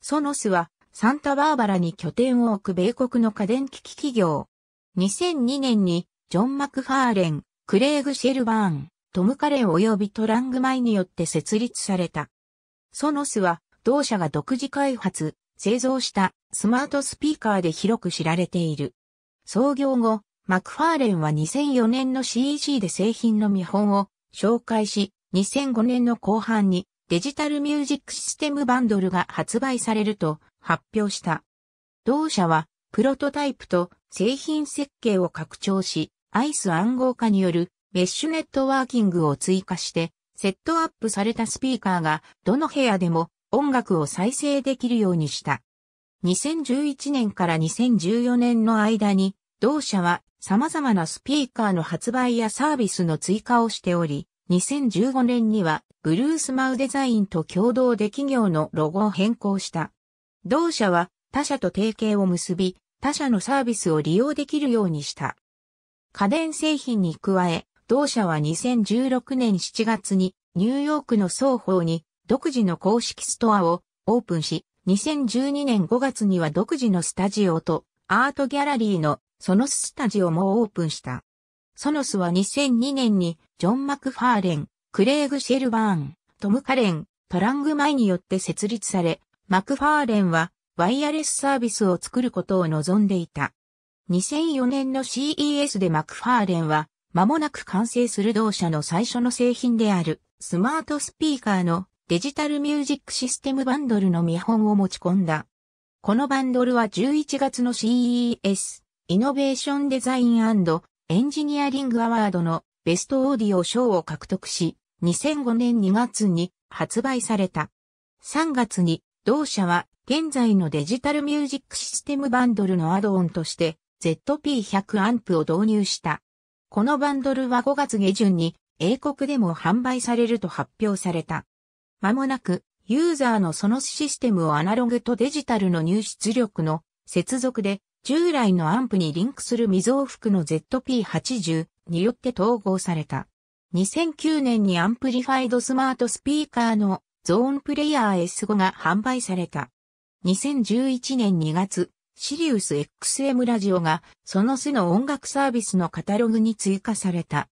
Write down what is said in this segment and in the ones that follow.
ソノスはサンタバーバラに拠点を置く米国の家電機器企業。2002年にジョン・マクファーレン、クレイグ・シェルバーン、トム・カレー及びトラングマイによって設立された。ソノスは同社が独自開発、製造したスマートスピーカーで広く知られている。創業後、マクファーレンは2004年の CEC で製品の見本を紹介し、2005年の後半にデジタルミュージックシステムバンドルが発売されると発表した。同社はプロトタイプと製品設計を拡張し、アイス暗号化によるメッシュネットワーキングを追加して、セットアップされたスピーカーがどの部屋でも音楽を再生できるようにした。2011年から2014年の間に、同社は様々なスピーカーの発売やサービスの追加をしており、2015年にはブルースマウデザインと共同で企業のロゴを変更した。同社は他社と提携を結び、他社のサービスを利用できるようにした。家電製品に加え、同社は2016年7月にニューヨークの双方に独自の公式ストアをオープンし、2012年5月には独自のスタジオとアートギャラリーのソノススタジオもオープンした。ソノスは2002年にジョン・マクファーレン、クレイグ・シェルバーン、トム・カレン、トラング・マイによって設立され、マクファーレンはワイヤレスサービスを作ることを望んでいた。2004年の CES でマクファーレンは、間もなく完成する同社の最初の製品である、スマートスピーカーのデジタルミュージックシステムバンドルの見本を持ち込んだ。このバンドルは11月の CES、イノベーションデザインエンジニアリングアワードのベストオーディオ賞を獲得し、2005年2月に発売された。3月に同社は現在のデジタルミュージックシステムバンドルのアドオンとして ZP100 アンプを導入した。このバンドルは5月下旬に英国でも販売されると発表された。まもなくユーザーのそのシステムをアナログとデジタルの入出力の接続で従来のアンプにリンクする未増幅の ZP80 によって統合された。2009年にアンプリファイドスマートスピーカーのゾーンプレイヤー S5 が販売された。2011年2月、シリウス XM ラジオがその巣の音楽サービスのカタログに追加された。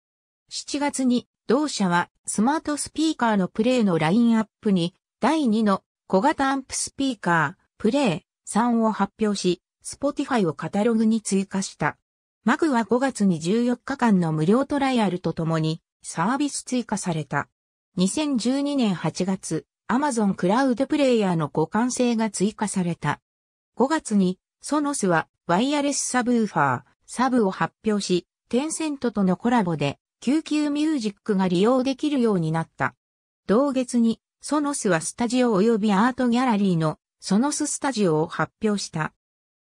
7月に同社はスマートスピーカーのプレイのラインアップに第2の小型アンプスピーカープレイ3を発表し、Spotify をカタログに追加した。マグは5月に14日間の無料トライアルとともにサービス追加された。2012年8月、Amazon クラウドプレイヤーの互換性が追加された。5月に、ソノスはワイヤレスサブウーファー、サブを発表し、テンセントとのコラボで、救急ミュージックが利用できるようになった。同月に、ソノスはスタジオ及びアートギャラリーのソノススタジオを発表した。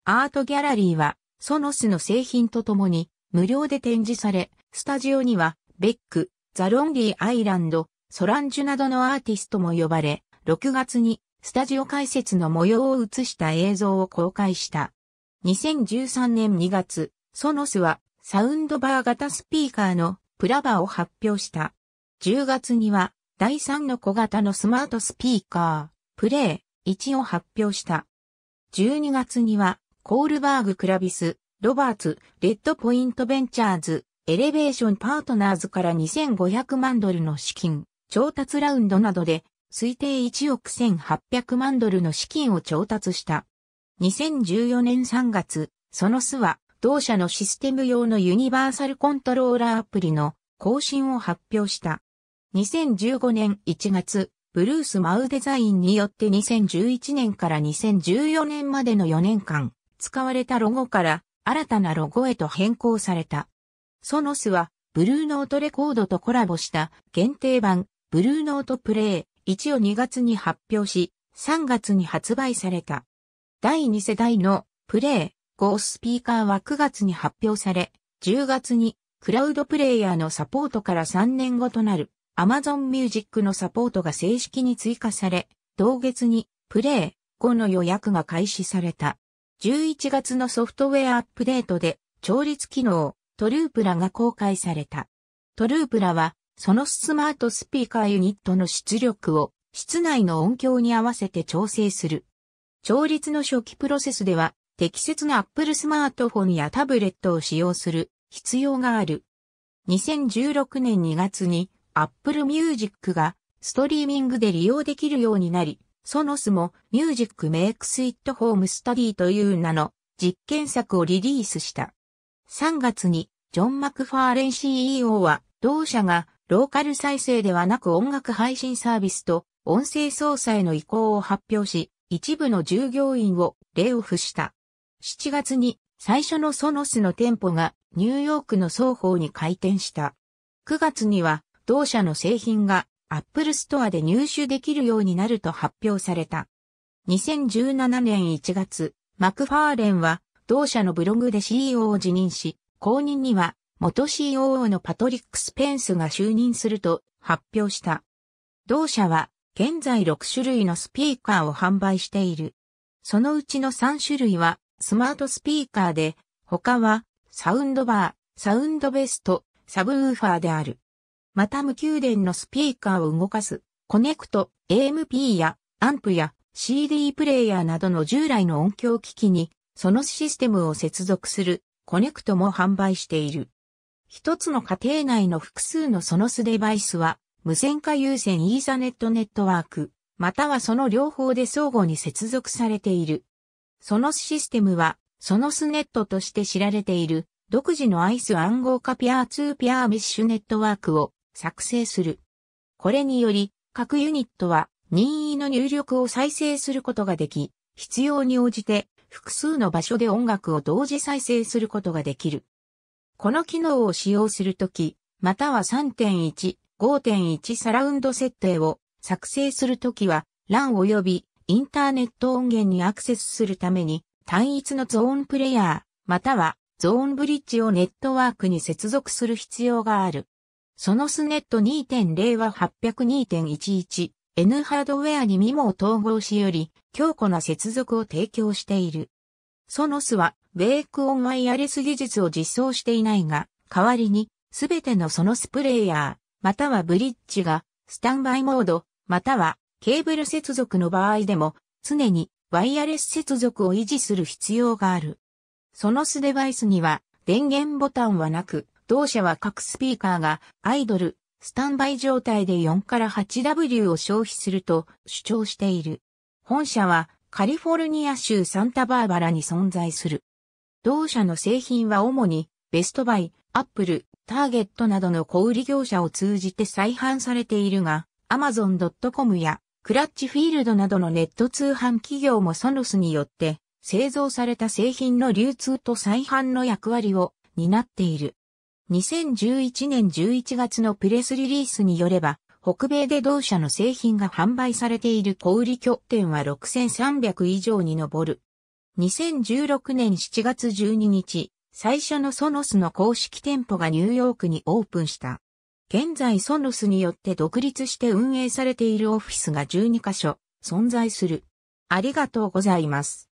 アートギャラリーはソノスの製品とともに無料で展示され、スタジオにはベック、ザ・ロンリー・アイランド、ソランジュなどのアーティストも呼ばれ、6月にスタジオ解説の模様を映した映像を公開した。2013年2月、ソノスはサウンドバー型スピーカーのプラバーを発表した。10月には第3の小型のスマートスピーカー、プレイ1を発表した。12月にはコールバーグ・クラビス、ロバーツ、レッドポイント・ベンチャーズ、エレベーション・パートナーズから2500万ドルの資金、調達ラウンドなどで、推定1億1800万ドルの資金を調達した。2014年3月、その巣は、同社のシステム用のユニバーサルコントローラーアプリの更新を発表した。2015年1月、ブルース・マウデザインによって2011年から2014年までの4年間、使われたロゴから新たなロゴへと変更された。ソノスはブルーノートレコードとコラボした限定版ブルーノートプレイ1を2月に発表し3月に発売された。第2世代のプレイ5スピーカーは9月に発表され10月にクラウドプレイヤーのサポートから3年後となる Amazon Music のサポートが正式に追加され同月にプレイ5の予約が開始された。11月のソフトウェアアップデートで、調律機能、トループラが公開された。トループラは、そのスマートスピーカーユニットの出力を、室内の音響に合わせて調整する。調律の初期プロセスでは、適切な Apple スマートフォンやタブレットを使用する必要がある。2016年2月に Apple Music がストリーミングで利用できるようになり、ソノスもミュージックメイクスイットホームスタディという名の実験作をリリースした。3月にジョン・マクファーレン CEO は同社がローカル再生ではなく音楽配信サービスと音声操作への移行を発表し、一部の従業員をレオフした。7月に最初のソノスの店舗がニューヨークの双方に開店した。9月には同社の製品が Apple Store で入手できるようになると発表された。2017年1月、マクファーレンは同社のブログで CEO を辞任し、後任には元 COO のパトリック・スペンスが就任すると発表した。同社は現在6種類のスピーカーを販売している。そのうちの3種類はスマートスピーカーで、他はサウンドバー、サウンドベスト、サブウーファーである。また無給電のスピーカーを動かす、コネクト、AMP や、アンプや、CD プレイヤーなどの従来の音響機器に、そのシステムを接続する、コネクトも販売している。一つの家庭内の複数のソノスデバイスは、無線化優先イーザネットネットワーク、またはその両方で相互に接続されている。ソノスシステムは、ソノスネットとして知られている、独自のアイス暗号化ピアーツーピアーメッシュネットワークを作成する。これにより、各ユニットは任意の入力を再生することができ、必要に応じて複数の場所で音楽を同時再生することができる。この機能を使用するとき、または3.1、5.1サラウンド設定を作成するときは、LAN 及びインターネット音源にアクセスするために、単一のゾーンプレイヤー、またはゾーンブリッジをネットワークに接続する必要がある。そのスネット2.0は802.11、N ハードウェアにミモを統合しより強固な接続を提供している。ソノスはウェイクオンワイヤレス技術を実装していないが、代わりにすべてのソノスプレイヤー、またはブリッジがスタンバイモード、またはケーブル接続の場合でも常にワイヤレス接続を維持する必要がある。ソノスデバイスには電源ボタンはなく、同社は各スピーカーがアイドル、スタンバイ状態で4から 8W を消費すると主張している。本社はカリフォルニア州サンタバーバラに存在する。同社の製品は主にベストバイ、アップル、ターゲットなどの小売業者を通じて再販されているが、amazon.com やクラッチフィールドなどのネット通販企業もソノスによって製造された製品の流通と再販の役割を担っている。2011年11月のプレスリリースによれば、北米で同社の製品が販売されている小売拠点は6300以上に上る。2016年7月12日、最初のソノスの公式店舗がニューヨークにオープンした。現在ソノスによって独立して運営されているオフィスが12カ所存在する。ありがとうございます。